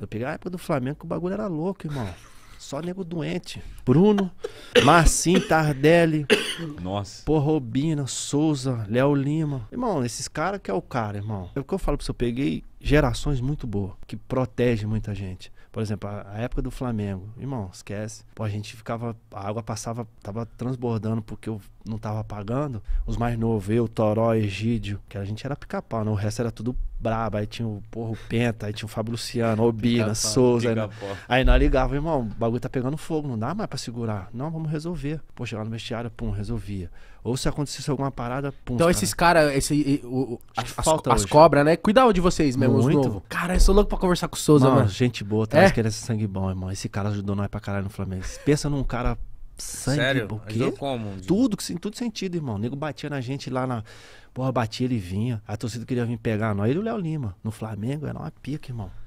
Eu peguei a época do Flamengo que o bagulho era louco, irmão. Só nego doente. Bruno, Marcinho, Tardelli. Nossa. Porra, Robina, Souza, Léo Lima. Irmão, esses caras que é o cara, irmão. É o que eu falo pra você, eu peguei gerações muito boas, que protege muita gente. Por exemplo, a, a, época do Flamengo, irmão, esquece. Pô, a gente ficava, a água passava, tava transbordando porque eu não tava pagando. Os mais novos, eu, Toró, Egídio, que a gente era pica-pau, né? O resto era tudo brabo. Aí tinha o porro Penta, aí tinha o Fábio Luciano, Obina, Souza. Aí, aí nós ligava, irmão, o bagulho tá pegando fogo, não dá mais para segurar. Não, vamos resolver. Pô, chegar no vestiário, pum, resolvia. Ou se acontecesse alguma parada, pum. Então esses caras, esse, as, as, as cobras, né? cuidado de vocês mesmo muito. Novo. Cara, eu sou louco pra conversar com o Souza, mano. mano. Gente boa, traz tá é? querendo sangue bom, irmão. Esse cara ajudou nós pra caralho no Flamengo. Pensa num cara sangue, Sério? Pô, quê? como? Tudo, em todo sentido, irmão. O nego batia na gente lá na. Porra, batia, ele vinha. A torcida queria vir pegar nós. Ele e o Léo Lima. No Flamengo era uma pica, irmão.